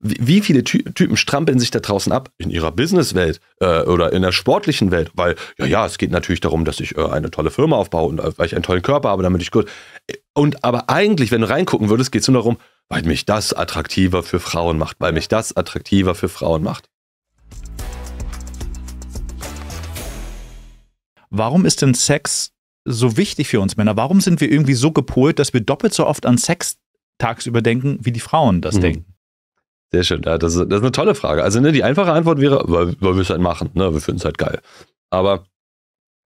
wie viele Ty Typen strampeln sich da draußen ab in ihrer Businesswelt äh, oder in der sportlichen Welt? Weil, ja, ja, es geht natürlich darum, dass ich äh, eine tolle Firma aufbaue und äh, weil ich einen tollen Körper habe, damit ich gut. Äh, und aber eigentlich, wenn du reingucken würdest, geht es nur darum, weil mich das attraktiver für Frauen macht, weil mich das attraktiver für Frauen macht. Warum ist denn Sex so wichtig für uns Männer? Warum sind wir irgendwie so gepolt, dass wir doppelt so oft an Sex tagsüber denken, wie die Frauen das mhm. denken? Sehr schön. Ja, das, ist, das ist eine tolle Frage. Also ne, die einfache Antwort wäre, weil, weil wir es halt machen. Ne? Wir finden es halt geil. Aber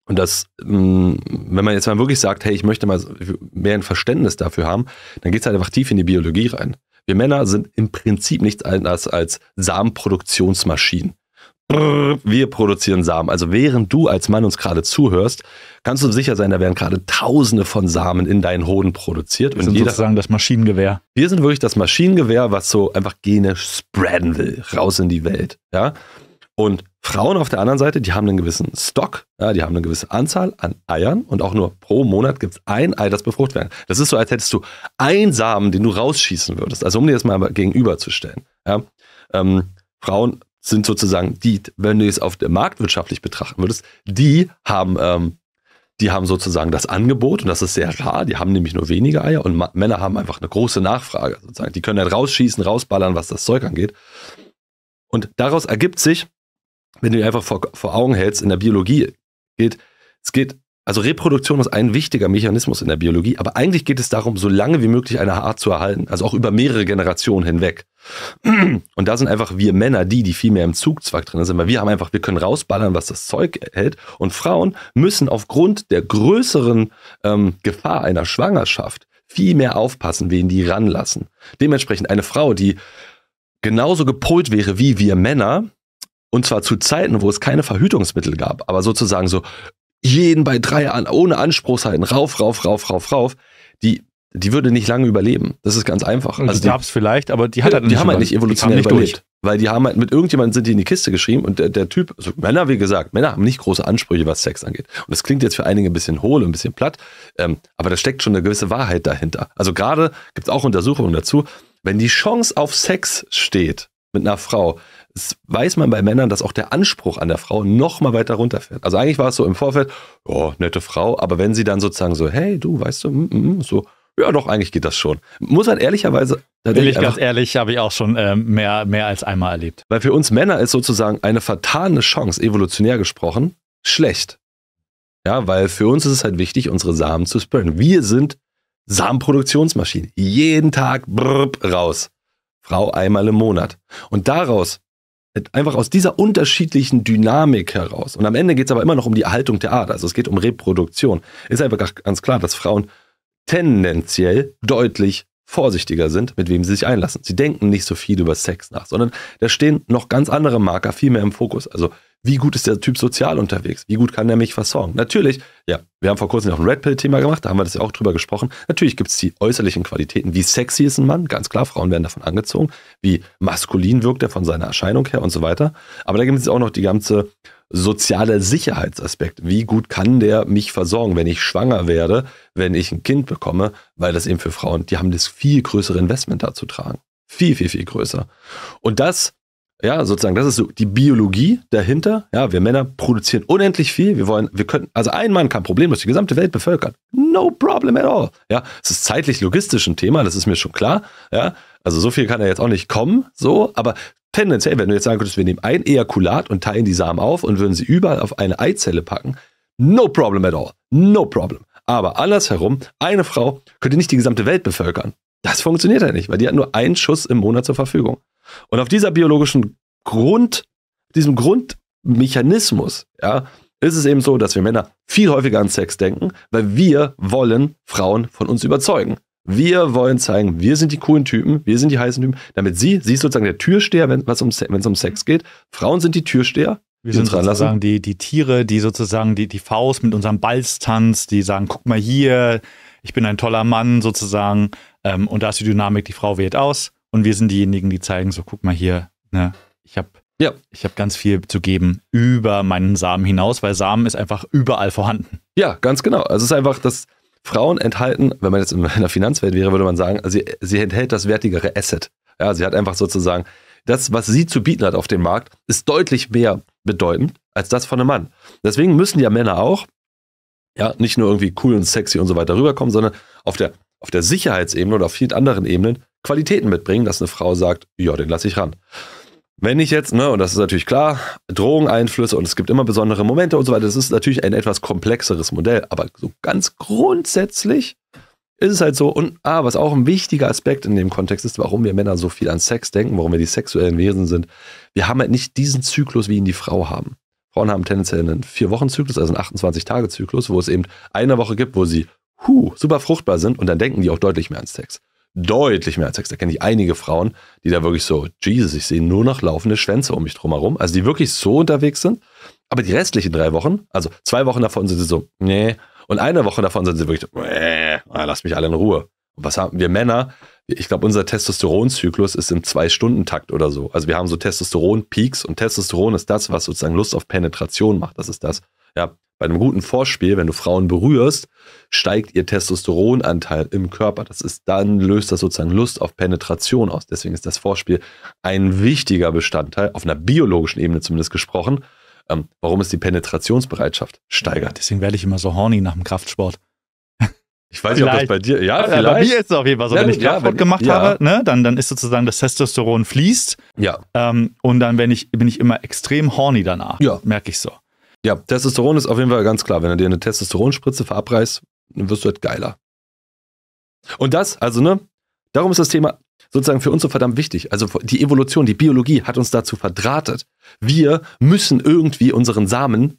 und das, hm, wenn man jetzt mal wirklich sagt, hey, ich möchte mal mehr ein Verständnis dafür haben, dann geht es halt einfach tief in die Biologie rein. Wir Männer sind im Prinzip nichts anderes als Samenproduktionsmaschinen wir produzieren Samen. Also während du als Mann uns gerade zuhörst, kannst du sicher sein, da werden gerade tausende von Samen in deinen Hoden produziert. Wir sind jeder, sozusagen das Maschinengewehr. Wir sind wirklich das Maschinengewehr, was so einfach Gene spreaden will, raus in die Welt. Ja? Und Frauen auf der anderen Seite, die haben einen gewissen Stock, ja, die haben eine gewisse Anzahl an Eiern und auch nur pro Monat gibt es ein Ei, das befruchtet werden. Das ist so, als hättest du einen Samen, den du rausschießen würdest. Also um dir das mal gegenüberzustellen. Ja? Ähm, Frauen sind sozusagen die, wenn du es auf der marktwirtschaftlich betrachten würdest, die haben, ähm, die haben sozusagen das Angebot und das ist sehr rar. Die haben nämlich nur wenige Eier und Männer haben einfach eine große Nachfrage sozusagen. Die können halt rausschießen, rausballern, was das Zeug angeht. Und daraus ergibt sich, wenn du dir einfach vor, vor Augen hältst, in der Biologie geht, es geht, also Reproduktion ist ein wichtiger Mechanismus in der Biologie, aber eigentlich geht es darum, so lange wie möglich eine Art zu erhalten, also auch über mehrere Generationen hinweg. Und da sind einfach wir Männer die, die viel mehr im Zugzwang drin sind, weil wir haben einfach, wir können rausballern, was das Zeug hält. Und Frauen müssen aufgrund der größeren ähm, Gefahr einer Schwangerschaft viel mehr aufpassen, wen die ranlassen. Dementsprechend eine Frau, die genauso gepolt wäre wie wir Männer, und zwar zu Zeiten, wo es keine Verhütungsmittel gab, aber sozusagen so jeden bei drei an, ohne Anspruchshalten, rauf, rauf, rauf, rauf, rauf, die die würde nicht lange überleben. Das ist ganz einfach. Und also die gab es vielleicht, aber die hat halt die nicht haben halt nicht evolutionär nicht überlebt. Durch. Weil die haben halt mit irgendjemandem sind die in die Kiste geschrieben und der, der Typ, also Männer, wie gesagt, Männer haben nicht große Ansprüche, was Sex angeht. Und das klingt jetzt für einige ein bisschen hohl, ein bisschen platt, ähm, aber da steckt schon eine gewisse Wahrheit dahinter. Also gerade gibt es auch Untersuchungen dazu, wenn die Chance auf Sex steht mit einer Frau, weiß man bei Männern, dass auch der Anspruch an der Frau noch mal weiter runterfährt. Also eigentlich war es so im Vorfeld, oh, nette Frau, aber wenn sie dann sozusagen so, hey, du, weißt du, mm, mm, mm so, ja, doch, eigentlich geht das schon. Muss halt ehrlicherweise. Bin ich ganz ehrlich, habe ich auch schon äh, mehr, mehr als einmal erlebt. Weil für uns Männer ist sozusagen eine vertane Chance, evolutionär gesprochen, schlecht. Ja, weil für uns ist es halt wichtig, unsere Samen zu spreaden. Wir sind Samenproduktionsmaschinen. Jeden Tag brrp, raus. Frau einmal im Monat. Und daraus, einfach aus dieser unterschiedlichen Dynamik heraus, und am Ende geht es aber immer noch um die Erhaltung der Art, also es geht um Reproduktion, ist einfach ganz klar, dass Frauen tendenziell deutlich vorsichtiger sind, mit wem sie sich einlassen. Sie denken nicht so viel über Sex nach, sondern da stehen noch ganz andere Marker viel mehr im Fokus. Also wie gut ist der Typ sozial unterwegs? Wie gut kann er mich versorgen? Natürlich, ja, wir haben vor kurzem noch ein Red Pill-Thema gemacht, da haben wir das ja auch drüber gesprochen. Natürlich gibt es die äußerlichen Qualitäten. Wie sexy ist ein Mann? Ganz klar, Frauen werden davon angezogen. Wie maskulin wirkt er von seiner Erscheinung her und so weiter. Aber da gibt es auch noch die ganze soziale Sicherheitsaspekt. Wie gut kann der mich versorgen, wenn ich schwanger werde, wenn ich ein Kind bekomme, weil das eben für Frauen, die haben das viel größere Investment dazu tragen. Viel, viel, viel größer. Und das, ja, sozusagen, das ist so die Biologie dahinter. Ja, wir Männer produzieren unendlich viel. Wir wollen, wir können, also ein Mann kann problemlos die gesamte Welt bevölkern. No problem at all. Ja, es ist zeitlich-logistisch ein Thema, das ist mir schon klar. Ja, also so viel kann er jetzt auch nicht kommen, so, aber tendenziell, wenn du jetzt sagen könntest, wir nehmen ein Ejakulat und teilen die Samen auf und würden sie überall auf eine Eizelle packen, no problem at all. No problem. Aber andersherum, eine Frau könnte nicht die gesamte Welt bevölkern. Das funktioniert ja halt nicht, weil die hat nur einen Schuss im Monat zur Verfügung. Und auf dieser biologischen Grund, diesem Grundmechanismus, ja, ist es eben so, dass wir Männer viel häufiger an Sex denken, weil wir wollen Frauen von uns überzeugen. Wir wollen zeigen, wir sind die coolen Typen, wir sind die heißen Typen, damit sie, sie ist sozusagen der Türsteher, wenn es um, um Sex geht. Frauen sind die Türsteher. Wir sind sozusagen die, die Tiere, die sozusagen die, die Faust mit unserem Balztanz, die sagen, guck mal hier, ich bin ein toller Mann sozusagen. Ähm, und da ist die Dynamik, die Frau wählt aus. Und wir sind diejenigen, die zeigen, so guck mal hier, ne, ich habe ja. Ich habe ganz viel zu geben über meinen Samen hinaus, weil Samen ist einfach überall vorhanden. Ja, ganz genau. Also es ist einfach, das, Frauen enthalten, wenn man jetzt in einer Finanzwelt wäre, würde man sagen, sie, sie enthält das wertigere Asset. Ja, sie hat einfach sozusagen das, was sie zu bieten hat auf dem Markt, ist deutlich mehr bedeutend als das von einem Mann. Deswegen müssen ja Männer auch, ja, nicht nur irgendwie cool und sexy und so weiter rüberkommen, sondern auf der, auf der Sicherheitsebene oder auf vielen anderen Ebenen Qualitäten mitbringen, dass eine Frau sagt, ja, den lasse ich ran. Wenn ich jetzt, ne, und das ist natürlich klar, Drogeneinflüsse und es gibt immer besondere Momente und so weiter, das ist natürlich ein etwas komplexeres Modell, aber so ganz grundsätzlich ist es halt so, und ah, was auch ein wichtiger Aspekt in dem Kontext ist, warum wir Männer so viel an Sex denken, warum wir die sexuellen Wesen sind, wir haben halt nicht diesen Zyklus, wie ihn die Frau haben. Frauen haben tendenziell einen Vier-Wochen-Zyklus, also einen 28-Tage-Zyklus, wo es eben eine Woche gibt, wo sie huh, super fruchtbar sind und dann denken die auch deutlich mehr an Sex deutlich mehr als Sex. Da kenne ich einige Frauen, die da wirklich so, Jesus, ich sehe nur noch laufende Schwänze um mich drum herum. Also die wirklich so unterwegs sind. Aber die restlichen drei Wochen, also zwei Wochen davon sind sie so, nee. Und eine Woche davon sind sie wirklich so, nee, ah, lass mich alle in Ruhe. Und was haben wir Männer? Ich glaube, unser Testosteronzyklus ist im Zwei-Stunden-Takt oder so. Also wir haben so Testosteron-Peaks und Testosteron ist das, was sozusagen Lust auf Penetration macht. Das ist das, ja, bei einem guten Vorspiel, wenn du Frauen berührst, steigt ihr Testosteronanteil im Körper. Das ist dann, löst das sozusagen Lust auf Penetration aus. Deswegen ist das Vorspiel ein wichtiger Bestandteil, auf einer biologischen Ebene zumindest gesprochen, ähm, warum ist die Penetrationsbereitschaft steigert. Deswegen werde ich immer so horny nach dem Kraftsport. Ich weiß vielleicht. nicht, ob das bei dir, ja, äh, vielleicht. Bei mir ist es auf jeden Fall so. Ja, wenn ich Kraftsport ja, wenn, gemacht ja. habe, ne, dann, dann ist sozusagen das Testosteron fließt. Ja. Ähm, und dann wenn ich, bin ich immer extrem horny danach. Ja. Merke ich so. Ja, Testosteron ist auf jeden Fall ganz klar. Wenn du dir eine Testosteronspritze verabreißt, dann wirst du halt geiler. Und das, also ne, darum ist das Thema sozusagen für uns so verdammt wichtig. Also die Evolution, die Biologie hat uns dazu verdrahtet. Wir müssen irgendwie unseren Samen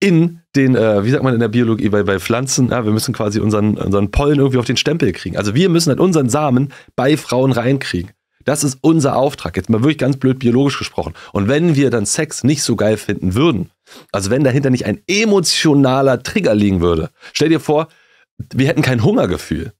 in den, äh, wie sagt man in der Biologie, bei, bei Pflanzen, ja, wir müssen quasi unseren, unseren Pollen irgendwie auf den Stempel kriegen. Also wir müssen halt unseren Samen bei Frauen reinkriegen. Das ist unser Auftrag. Jetzt mal wirklich ganz blöd biologisch gesprochen. Und wenn wir dann Sex nicht so geil finden würden, also wenn dahinter nicht ein emotionaler Trigger liegen würde. Stell dir vor, wir hätten kein Hungergefühl.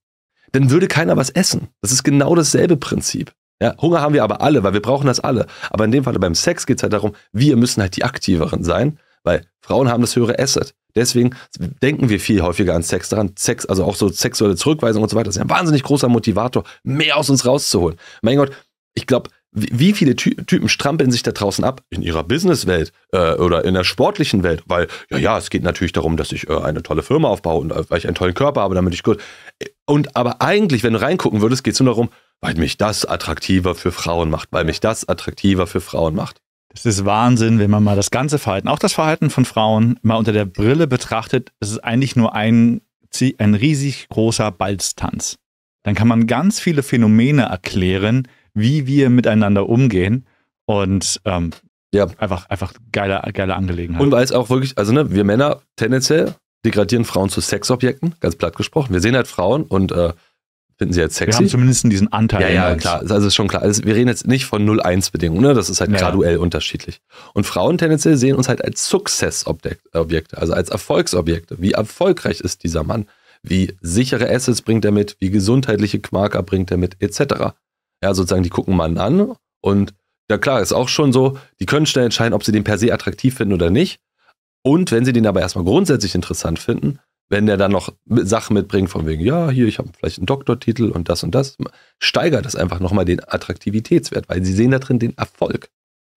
Dann würde keiner was essen. Das ist genau dasselbe Prinzip. Ja, Hunger haben wir aber alle, weil wir brauchen das alle. Aber in dem Fall beim Sex geht es halt darum, wir müssen halt die Aktiveren sein, weil Frauen haben das höhere Asset. Deswegen denken wir viel häufiger an Sex daran. Sex, also auch so sexuelle Zurückweisung und so weiter, das ist ein wahnsinnig großer Motivator, mehr aus uns rauszuholen. Mein Gott, ich glaube, wie viele Ty Typen strampeln sich da draußen ab in ihrer Businesswelt äh, oder in der sportlichen Welt? Weil, ja, ja, es geht natürlich darum, dass ich äh, eine tolle Firma aufbaue und äh, weil ich einen tollen Körper habe, damit ich gut. Äh, und aber eigentlich, wenn du reingucken würdest, geht es nur darum, weil mich das attraktiver für Frauen macht, weil mich das attraktiver für Frauen macht. Das ist Wahnsinn, wenn man mal das ganze Verhalten, auch das Verhalten von Frauen, mal unter der Brille betrachtet. Es ist eigentlich nur ein, ein riesig großer Balztanz. Dann kann man ganz viele Phänomene erklären, wie wir miteinander umgehen. Und ähm, ja. einfach, einfach geile, geile Angelegenheit. Und weil es auch wirklich, also ne, wir Männer tendenziell degradieren Frauen zu Sexobjekten, ganz platt gesprochen. Wir sehen halt Frauen und äh, finden sie jetzt halt sexy. Wir haben zumindest diesen Anteil. Ja, ja, klar. Also ist schon klar. Also wir reden jetzt nicht von 0-1-Bedingungen, ne? Das ist halt ja. graduell unterschiedlich. Und Frauen tendenziell sehen uns halt als Success-Objekte, also als Erfolgsobjekte. Wie erfolgreich ist dieser Mann? Wie sichere Assets bringt er mit? Wie gesundheitliche Marker bringt er mit? Etc. Ja, sozusagen, die gucken man an und ja klar, ist auch schon so, die können schnell entscheiden, ob sie den per se attraktiv finden oder nicht. Und wenn sie den aber erstmal grundsätzlich interessant finden, wenn der dann noch Sachen mitbringt von wegen, ja, hier, ich habe vielleicht einen Doktortitel und das und das, steigert das einfach nochmal den Attraktivitätswert, weil sie sehen da drin den Erfolg.